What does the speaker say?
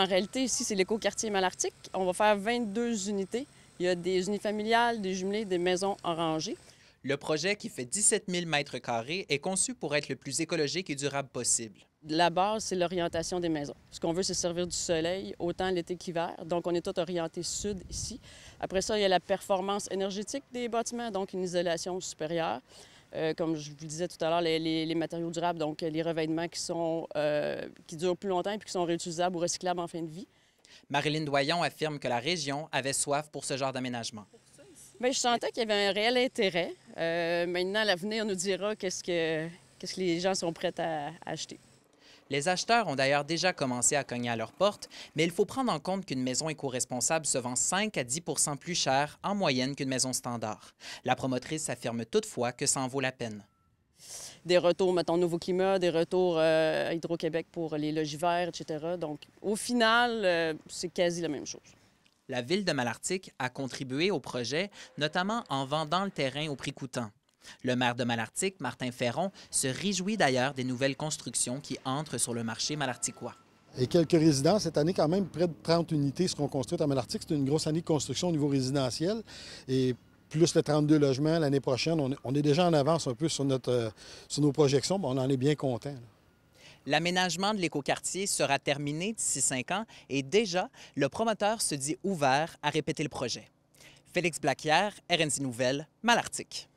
En réalité, ici, c'est l'éco-quartier Malartic. On va faire 22 unités. Il y a des unifamiliales, des jumelées, des maisons orangées. Le projet, qui fait 17 000 mètres carrés, est conçu pour être le plus écologique et durable possible. La base, c'est l'orientation des maisons. Ce qu'on veut, c'est servir du soleil autant l'été qu'hiver. Donc, on est tout orienté sud ici. Après ça, il y a la performance énergétique des bâtiments, donc une isolation supérieure. Euh, comme je vous le disais tout à l'heure, les, matériaux durables, donc euh, les revêtements qui, sont, euh, qui durent plus longtemps et qui sont réutilisables ou recyclables en fin de vie. Marilyn Doyon affirme que la région avait soif pour ce genre d'aménagement. Bien, je sentais qu'il y avait un réel intérêt. Euh, maintenant, l'avenir nous dira qu'est-ce que, qu'est-ce que les gens sont prêts à acheter. Les acheteurs ont d'ailleurs déjà commencé à cogner à leur porte, mais il faut prendre en compte qu'une maison éco-responsable se vend 5 à 10 plus cher en moyenne qu'une maison standard. La promotrice affirme toutefois que ça en vaut la peine des retours, mettons, Nouveau Climat, des retours à euh, Hydro-Québec pour les logis verts, etc. Donc, au final, euh, c'est quasi la même chose. La ville de Malartic a contribué au projet, notamment en vendant le terrain au prix coûtant. Le maire de Malartic, Martin Ferron, se réjouit d'ailleurs des nouvelles constructions qui entrent sur le marché malarticois. Et quelques résidents, Cette année, quand même, près de 30 unités seront construites à Malartic. C'est une grosse année de construction au niveau résidentiel. Et plus les 32 logements l'année prochaine, on est déjà en avance un peu sur, euh, sur nos projections. on en est bien content. L'aménagement de l'écoquartier sera terminé d'ici cinq ans et déjà, le promoteur se dit ouvert à répéter le projet. Félix Blaquière, RNC Nouvelle, Malartic.